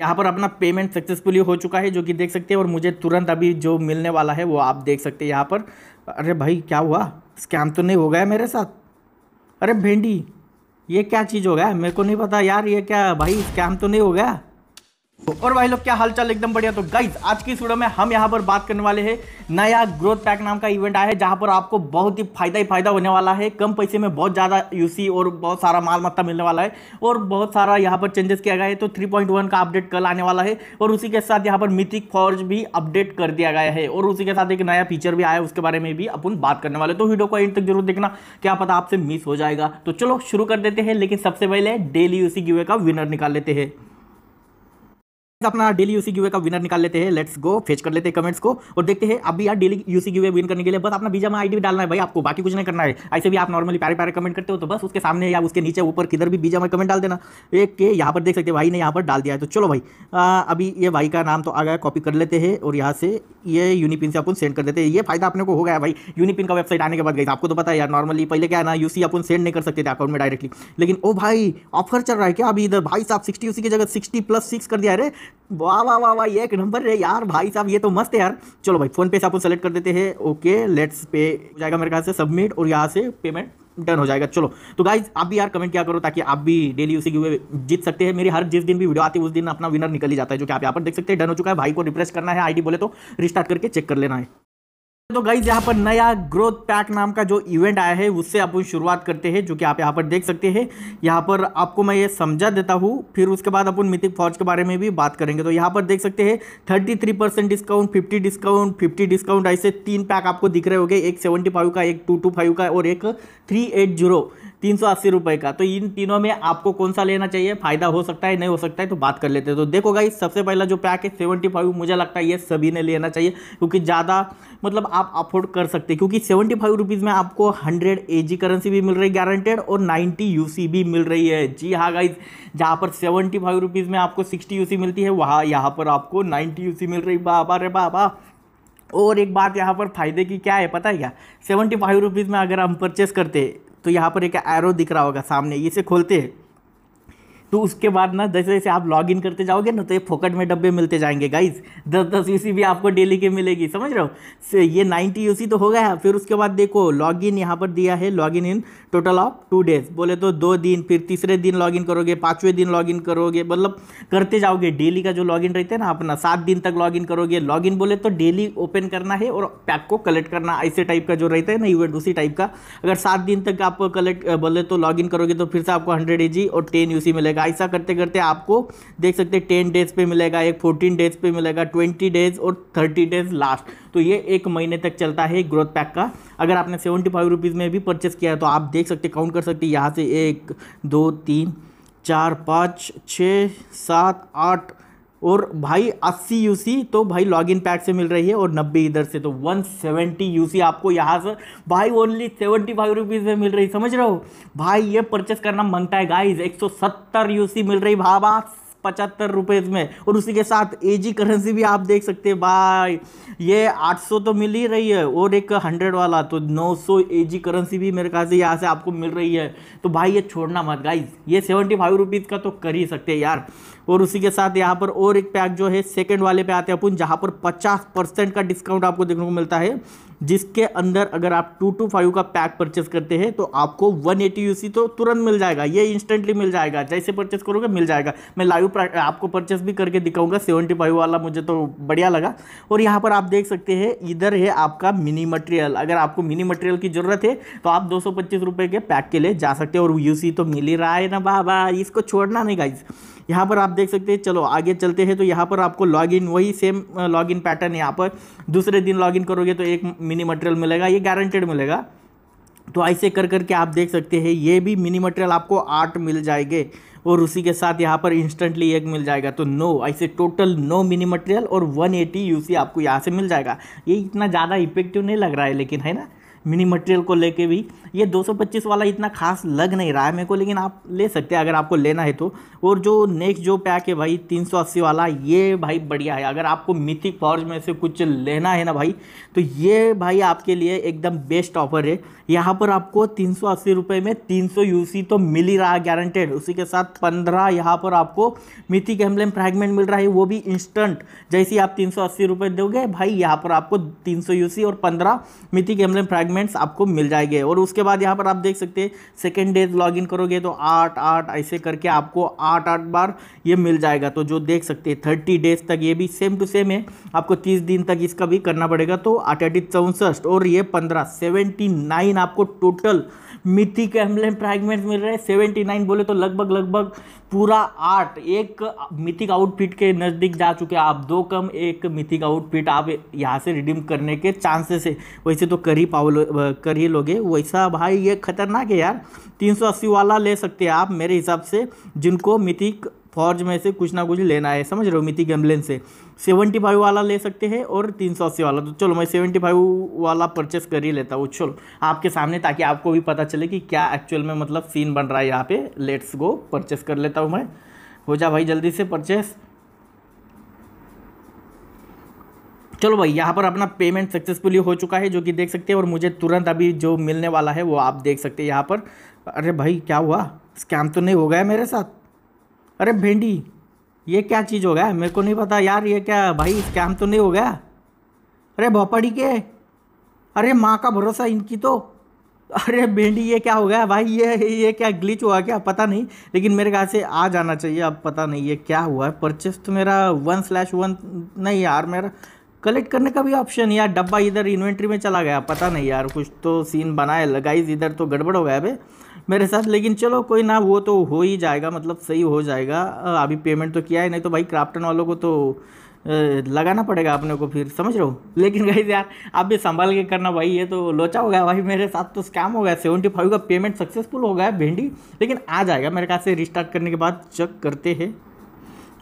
यहाँ पर अपना पेमेंट सक्सेसफुली हो चुका है जो कि देख सकते हैं और मुझे तुरंत अभी जो मिलने वाला है वो आप देख सकते हैं यहाँ पर अरे भाई क्या हुआ स्कैम तो नहीं हो गया मेरे साथ अरे भेंडी ये क्या चीज़ हो गया मेरे को नहीं पता यार ये क्या भाई स्कैम तो नहीं हो गया तो और भाई लोग क्या हालचाल एकदम बढ़िया तो गाइज आज की इस वीडियो में हम यहाँ पर बात करने वाले हैं नया ग्रोथ पैक नाम का इवेंट आया है जहाँ पर आपको बहुत ही फायदा ही फायदा होने वाला है कम पैसे में बहुत ज़्यादा यूसी और बहुत सारा माल मत्ता मिलने वाला है और बहुत सारा यहाँ पर चेंजेस किया गया है तो 3.1 का अपडेट कल आने वाला है और उसी के साथ यहाँ पर मिथिक फॉर्ज भी अपडेट कर दिया गया है और उसी के साथ एक नया फीचर भी आया उसके बारे में भी अपन बात करने वाले तो वीडियो को एंड तक जरूर देखना क्या पता आपसे मिस हो जाएगा तो चलो शुरू कर देते हैं लेकिन सबसे पहले डेली यूसी गिवे का विनर निकाल लेते हैं अपना डेली यूसी क्यूए का विनर निकाल लेते हैं लेट्स गो फेच कर लेते हैं कमेंट्स को और देखते हैं अभी यार डेली यूसी क्यूए विन करने के लिए बस अपना बीजा में आईडी भी डालना है भाई आपको बाकी कुछ नहीं करना है ऐसे भी आप नॉर्मली प्यारे प्यारे कमेंट करते हो तो बस उसके सामने या उसके नीचे ऊपर किधर भी बीजा में कमेंट डाल देना एक के यहाँ पर देख सकते भाई ने यहाँ पर डाल दिया है तो चलो भाई आ, अभी ये भाई का नाम तो आ गया कॉपी कर लेते हैं और यहाँ से ये यूनिपिन से अपन सेंड कर देते हैं ये फायदा अपने को हो गया भाई यूनिपिन का वेबसाइट आने के बाद गई आपको तो पता है यार नॉर्मली पहले क्या ना यूसी अपन सेंड नहीं कर सकते थे अकाउंट में डायरेक्टली लेकिन ओ भाई ऑफर चल रहा है क्या अभी इधर भाई साहब सिक्सटी यूसी की जगह सिक्सटी प्लस सिक्स कर दिया है वाह वाह वाह वाह ये एक नंबर है यार भाई साहब ये तो मस्त है यार चलो भाई फोन पे से आपको सेलेक्ट कर देते हैं ओके लेट्स पे हो जाएगा मेरे ख्याल से सबमिट और यहाँ से पेमेंट डन हो जाएगा चलो तो गाइज आप भी यार कमेंट क्या करो ताकि आप भी डेली उसी की जीत सकते हैं मेरी हर जिस दिन भी वीडियो आती है उस दिन अपना विनर निकल ही जाता है जो कि आप यहाँ पर देख सकते हैं डन हो चुका है भाई को रिप्रेस करना है आईडी बोले तो रिस्टार्ट करके चेक कर लेना है तो गाइज यहाँ पर नया ग्रोथ पैक नाम का जो इवेंट आया है उससे आप शुरुआत करते हैं जो कि आप यहाँ पर देख सकते हैं यहाँ पर आपको मैं ये समझा देता हूँ फिर उसके बाद अपन मिथिक फौज के बारे में भी बात करेंगे तो यहाँ पर देख सकते हैं 33 परसेंट डिस्काउंट 50 डिस्काउंट 50 डिस्काउंट ऐसे तीन पैक आपको दिख रहे हो एक सेवेंटी फाइव का एक टू टू फाइव का और एक थ्री एट जीरो तीन सौ अस्सी रुपये का तो इन तीनों में आपको कौन सा लेना चाहिए फायदा हो सकता है नहीं हो सकता है तो बात कर लेते हैं तो देखो गाइस सबसे पहला जो पैक है सेवेंटी फाइव मुझे लगता है ये सभी ने लेना चाहिए क्योंकि ज़्यादा मतलब आप अफोर्ड कर सकते हैं क्योंकि सेवेंटी फाइव रुपीज़ में आपको हंड्रेड ए जी करेंसी भी मिल रही है गारंटेड और नाइन्टी यू सी भी मिल रही है जी हाँ गाइज जहाँ पर सेवेंटी फाइव रुपीज़ में आपको सिक्सटी यू सी मिलती है वहाँ यहाँ पर आपको नाइन्टी यू सी मिल रही है बाबा रे बाबा और एक बात यहाँ पर फ़ायदे की क्या है पता है क्या सेवेंटी फाइव रुपीज़ में अगर हम परचेस करते तो यहाँ पर एक एरो दिख रहा होगा सामने इसे खोलते हैं तो उसके बाद ना जैसे जैसे आप लॉग इन करते जाओगे ना तो ये फोकट में डब्बे मिलते जाएंगे गाइज दस दस यू भी आपको डेली की मिलेगी समझ रहे हो ये नाइन्टी यू तो हो गया है फिर उसके बाद देखो लॉग इन यहाँ पर दिया है log in in total of two days बोले तो दो दिन फिर तीसरे दिन लॉग इन करोगे पाँचवें दिन लॉग इन करोगे मतलब करते जाओगे डेली का जो लॉग इन रहते हैं ना अपना सात दिन तक लॉग इन करोगे लॉग इन बोले तो डेली ओपन करना है और पैक को कलेक्ट करना ऐसे टाइप का जो रहता है ना इवेंट उसी टाइप का अगर सात दिन तक आप कलेक्ट बोले तो लॉग इन करोगे तो फिर से आपको हंड्रेड ए और टेन यू मिलेगा मिलेगा ऐसा करते करते आपको देख सकते हैं टेन डेज पे मिलेगा एक फोर्टीन डेज पे मिलेगा ट्वेंटी डेज और थर्टी डेज लास्ट तो ये एक महीने तक चलता है ग्रोथ पैक का अगर आपने सेवेंटी फाइव रुपीज़ में भी परचेस किया है तो आप देख सकते काउंट कर सकते यहाँ से एक दो तीन चार पाँच छः सात आठ और भाई 80 यूसी तो भाई लॉगिन पैक से मिल रही है और 90 इधर से तो 170 यूसी आपको यहाँ से भाई ओनली 75 फाइव रुपीज़ में मिल रही समझ रहे हो भाई ये परचेस करना मंगता है गाइज 170 यूसी मिल रही भाबा पचहत्तर रुपये में और उसी के साथ एजी करेंसी भी आप देख सकते हैं भाई ये 800 तो मिल ही रही है और एक हंड्रेड वाला तो 900 एजी करेंसी भी मेरे ख्याल से यहाँ से आपको मिल रही है तो भाई ये छोड़ना मत गाइज ये सेवेंटी फाइव रुपीज़ का तो कर ही सकते हैं यार और उसी के साथ यहाँ पर और एक पैक जो है सेकेंड वाले पे आते हैं अपन जहाँ पर पचास परसेंट का डिस्काउंट आपको देखने को मिलता है जिसके अंदर अगर आप टू टू फाइव का पैक परचेस करते हैं तो आपको वन एटी यू सी तो तुरंत मिल जाएगा ये इंस्टेंटली मिल जाएगा जैसे परचेस करोगे मिल जाएगा मैं लाइव आपको परचेस भी करके दिखाऊंगा सेवेंटी फाइव वाला मुझे तो बढ़िया लगा और यहाँ पर आप देख सकते हैं इधर है आपका मिनी मटेरियल अगर आपको मिनी मटेरियल की ज़रूरत है तो आप दो सौ के पैक के लिए जा सकते हो और यू तो मिल ही रहा है ना बाबा इसको छोड़ना नहीं गाइज़ यहाँ पर आप देख सकते हैं चलो आगे चलते हैं तो यहाँ पर आपको लॉगिन वही सेम लॉगिन पैटर्न यहाँ पर दूसरे दिन लॉगिन करोगे तो एक मिनी मटेरियल मिलेगा ये गारंटेड मिलेगा तो ऐसे कर करके आप देख सकते हैं ये भी मिनी मटेरियल आपको आठ मिल जाएंगे और उसी के साथ यहाँ पर इंस्टेंटली एक मिल जाएगा तो नो ऐसे टोटल नो मिनी मटेरियल और 180 यूसी आपको यहाँ से मिल जाएगा ये इतना ज़्यादा इफेक्टिव नहीं लग रहा है लेकिन है ना मिनी मटेरियल को लेके भी ये 225 वाला इतना खास लग नहीं रहा है मेरे को लेकिन आप ले सकते हैं अगर आपको लेना है तो और जो नेक्स्ट जो पैक है भाई 380 वाला ये भाई बढ़िया है अगर आपको मिथिक फॉर्ज में से कुछ लेना है ना भाई तो ये भाई आपके लिए एकदम बेस्ट ऑफर है यहाँ पर आपको तीन सौ में तीन सौ तो मिल ही रहा गारंटेड उसी के साथ पंद्रह यहाँ पर आपको मिथिक एम्बलेम फ्रैगमेंट मिल रहा है वो भी इंस्टेंट जैसे आप तीन सौ दोगे भाई यहाँ पर आपको तीन सौ और पंद्रह मिथिक एम्बलेम फ्रैगमेंट फ्रैगमेंट्स आपको मिल जाएंगे और उसके बाद यहाँ पर आप देख सकते हैं सेकेंड डेज इन करोगे तो आठ आठ ऐसे करके आपको आठ आठ बार ये मिल जाएगा तो जो देख सकते हैं थर्टी डेज तक ये भी सेम टू सेम है आपको तीस दिन तक इसका भी करना पड़ेगा तो आठ आठ चौंसठ और ये पंद्रह सेवेंटी नाइन आपको टोटल मिट्टी के हमें फ्रैगमेंट्स मिल रहे हैं सेवेंटी नाइन बोले तो लगभग लगभग पूरा आठ एक मिथिक आउटफिट के नज़दीक जा चुके हैं आप दो कम एक मिथिक आउटफिट आप यहाँ से रिडीम करने के चांसेस है वैसे तो कर ही पाओ कर ही लोगे वैसा भाई ये खतरनाक है यार 380 वाला ले सकते हैं आप मेरे हिसाब से जिनको मिथिक फॉर्ज में से कुछ ना कुछ लेना है समझ रहे हो मिति गैम्बलेन से सेवेंटी फाइव वाला ले सकते हैं और तीन सौ अस्सी वाला तो चलो मैं सेवेंटी फाइव वाला परचेस कर ही लेता हूँ चलो आपके सामने ताकि आपको भी पता चले कि क्या एक्चुअल में मतलब सीन बन रहा है यहाँ पे लेट्स गो परचेस कर लेता हूँ मैं हो जा भाई जल्दी से परचेस चलो भाई यहाँ पर अपना पेमेंट सक्सेसफुली हो चुका है जो कि देख सकते हैं और मुझे तुरंत अभी जो मिलने वाला है वो आप देख सकते हैं यहाँ पर अरे भाई क्या हुआ स्कैम तो नहीं हो गया मेरे साथ अरे भेंडी ये क्या चीज़ हो गया मेरे को नहीं पता यार ये क्या भाई स्कैम तो नहीं हो गया अरे भोपड़ी के अरे माँ का भरोसा इनकी तो अरे भेंडी ये क्या हो गया भाई ये ये क्या ग्लिच हुआ क्या पता नहीं लेकिन मेरे ख्याल से आ जाना चाहिए अब पता नहीं ये क्या हुआ है परचेस तो मेरा वन स्लैश वन नहीं यार मेरा कलेक्ट करने का भी ऑप्शन यार डब्बा इधर इन्वेंट्री में चला गया पता नहीं यार कुछ तो सीन बनाए लगाई इधर तो गड़बड़ हो गया भाई मेरे साथ लेकिन चलो कोई ना वो तो हो ही जाएगा मतलब सही हो जाएगा अभी पेमेंट तो किया है नहीं तो भाई क्राफ्टन वालों को तो लगाना पड़ेगा अपने को फिर समझ रहे हो लेकिन गई यार आप भी संभाल के करना भाई ये तो लोचा हो गया भाई मेरे साथ तो स्कैम हो गया सेवेंटी फाइव का पेमेंट सक्सेसफुल हो गया भिंडी लेकिन आ जाएगा मेरे कहा से रिस्टार्ट करने के बाद चेक करते हैं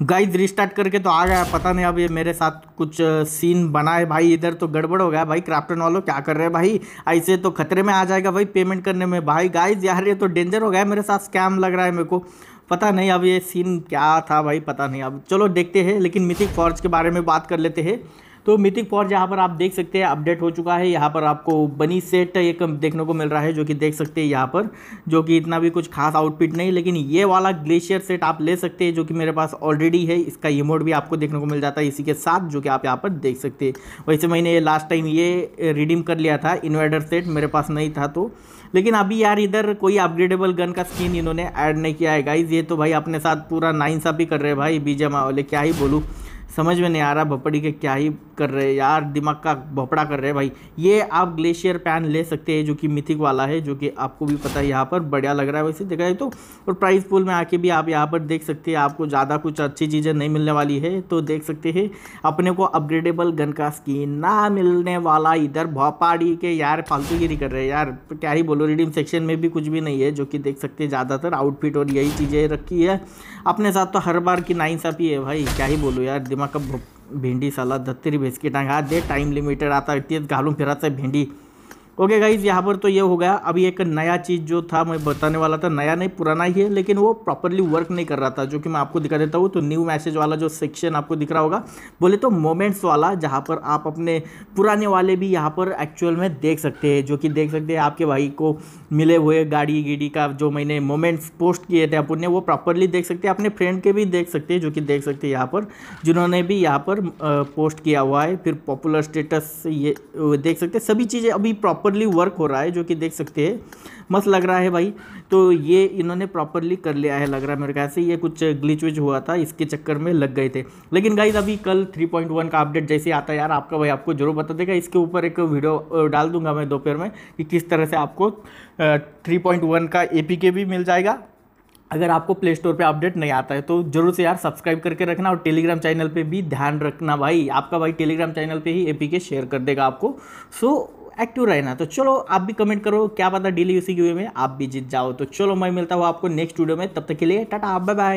गाइज रिस्टार्ट करके तो आ गया पता नहीं अब ये मेरे साथ कुछ सीन बना है भाई इधर तो गड़बड़ हो गया भाई क्राफ्टन वालों क्या कर रहे हैं भाई ऐसे तो खतरे में आ जाएगा भाई पेमेंट करने में भाई गाइज यार ये तो डेंजर हो गया मेरे साथ स्कैम लग रहा है मेरे को पता नहीं अब ये सीन क्या था भाई पता नहीं अब चलो देखते हैं लेकिन मिथिक फॉर्ज के बारे में बात कर लेते हैं तो मिथिक फॉर जहाँ पर आप देख सकते हैं अपडेट हो चुका है यहाँ पर आपको बनी सेट एक देखने को मिल रहा है जो कि देख सकते हैं यहाँ पर जो कि इतना भी कुछ खास आउटफिट नहीं लेकिन ये वाला ग्लेशियर सेट आप ले सकते हैं जो कि मेरे पास ऑलरेडी है इसका इमोट भी आपको देखने को मिल जाता है इसी के साथ जो कि आप यहाँ पर देख सकते हैं वैसे मैंने ये लास्ट टाइम ये रिडीम कर लिया था इन्वर्टर सेट मेरे पास नहीं था तो लेकिन अभी यार इधर कोई अपग्रेडेबल गन का स्किन इन्होंने ऐड नहीं किया है गाइज ये तो भाई अपने साथ पूरा ही कर रहे हैं भाई बीजे माओले क्या ही बोलूँ समझ में नहीं आ रहा भपड़ी के क्या ही कर रहे हैं यार दिमाग का भोपड़ा कर रहे हैं भाई ये आप ग्लेशियर पैन ले सकते हैं जो कि मिथिक वाला है जो कि आपको भी पता है यहाँ पर बढ़िया लग रहा है वैसे देखा जाए तो और प्राइस पूल में आके भी आप यहाँ पर देख सकते हैं आपको ज़्यादा कुछ अच्छी चीज़ें नहीं मिलने वाली है तो देख सकते हैं अपने को अपग्रेडेबल गन का स्कीन ना मिलने वाला इधर भोपाड़ी के यार फालतूगिरी कर रहे हैं यार क्या ही बोलो रिडीम सेक्शन में भी कुछ भी नहीं है जो कि देख सकते हैं ज़्यादातर आउटफिट और यही चीज़ें रखी है अपने साथ तो हर बार की नाइंसाफ़ी है भाई क्या ही बोलो यार दिमाग का भेंडी सलाद धत्तरी बिस्किट आणि हा जे टाईम लिमिटेड आता तेच घालून फिरायचं भेंडी ओके गाइज यहाँ पर तो ये हो गया अभी एक नया चीज़ जो था मैं बताने वाला था नया नहीं पुराना ही है लेकिन वो प्रॉपरली वर्क नहीं कर रहा था जो कि मैं आपको दिखा देता हूँ तो न्यू मैसेज वाला जो सेक्शन आपको दिख रहा होगा बोले तो मोमेंट्स वाला जहाँ पर आप अपने पुराने वाले भी यहाँ पर एक्चुअल में देख सकते हैं जो कि देख सकते हैं आपके भाई को मिले हुए गाड़ी गिड़ी का जो मैंने मोमेंट्स पोस्ट किए थे अपन ने वो प्रॉपरली देख सकते हैं अपने फ्रेंड के भी देख सकते हैं जो कि देख सकते हैं यहाँ पर जिन्होंने भी यहाँ पर पोस्ट किया हुआ है फिर पॉपुलर स्टेटस ये देख सकते हैं सभी चीज़ें अभी प्रॉपर प्रॉपरली वर्क हो रहा है जो कि देख सकते हैं मस्त लग रहा है भाई तो ये इन्होंने प्रॉपरली कर लिया है लग रहा है मेरे ख्याल से ये कुछ ग्लिच विच हुआ था इसके चक्कर में लग गए थे लेकिन गाइज अभी कल 3.1 का अपडेट जैसे आता है यार आपका भाई आपको जरूर बता देगा इसके ऊपर एक वीडियो डाल दूंगा मैं दोपहर में कि किस तरह से आपको 3.1 का ए भी मिल जाएगा अगर आपको प्ले स्टोर पर अपडेट नहीं आता है तो जरूर से यार सब्सक्राइब करके रखना और टेलीग्राम चैनल पे भी ध्यान रखना भाई आपका भाई टेलीग्राम चैनल पे ही एपीके शेयर कर देगा आपको सो एक्टिव रहना तो चलो आप भी कमेंट करो क्या पता डेली यूसी में आप भी जीत जाओ तो चलो मैं मिलता हूँ आपको नेक्स्ट वीडियो में तब तक के लिए टाटा बाय बाय